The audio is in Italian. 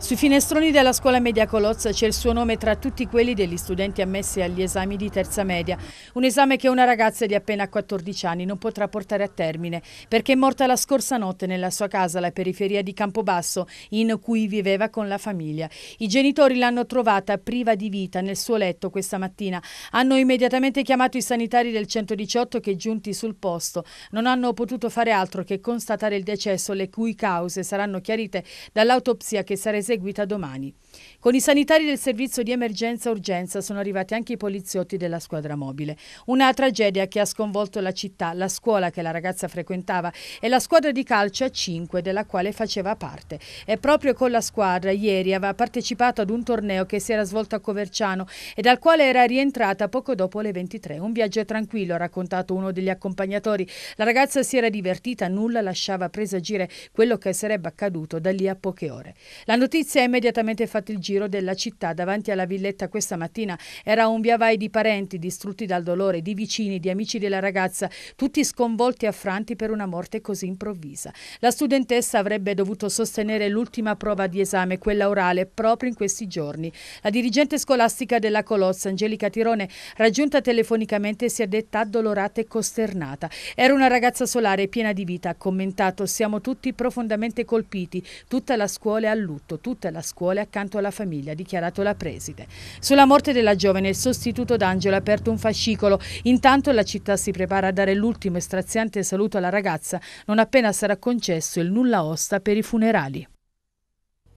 Sui finestroni della scuola media Colozza c'è il suo nome tra tutti quelli degli studenti ammessi agli esami di terza media, un esame che una ragazza di appena 14 anni non potrà portare a termine perché è morta la scorsa notte nella sua casa alla periferia di Campobasso in cui viveva con la famiglia. I genitori l'hanno trovata priva di vita nel suo letto questa mattina. Hanno immediatamente chiamato i sanitari del 118 che giunti sul posto non hanno potuto fare altro che constatare il decesso le cui cause saranno chiarite dall'autopsia che sarà eseguita eseguita domani. Con i sanitari del servizio di emergenza urgenza sono arrivati anche i poliziotti della squadra mobile. Una tragedia che ha sconvolto la città, la scuola che la ragazza frequentava e la squadra di calcio a 5 della quale faceva parte. E proprio con la squadra ieri aveva partecipato ad un torneo che si era svolto a Coverciano e dal quale era rientrata poco dopo le 23. Un viaggio tranquillo, ha raccontato uno degli accompagnatori. La ragazza si era divertita, nulla lasciava presagire quello che sarebbe accaduto da lì a poche ore. La notizia notizia ha immediatamente fatto il giro della città. Davanti alla villetta questa mattina era un viavai di parenti distrutti dal dolore, di vicini, di amici della ragazza, tutti sconvolti e affranti per una morte così improvvisa. La studentessa avrebbe dovuto sostenere l'ultima prova di esame, quella orale, proprio in questi giorni. La dirigente scolastica della Colossa, Angelica Tirone, raggiunta telefonicamente, si è detta addolorata e costernata. Era una ragazza solare piena di vita, ha commentato, siamo tutti profondamente colpiti, tutta la scuola è a lutto, tutta la scuola e accanto alla famiglia, ha dichiarato la preside. Sulla morte della giovane il sostituto d'Angelo ha aperto un fascicolo. Intanto la città si prepara a dare l'ultimo e straziante saluto alla ragazza non appena sarà concesso il nulla osta per i funerali.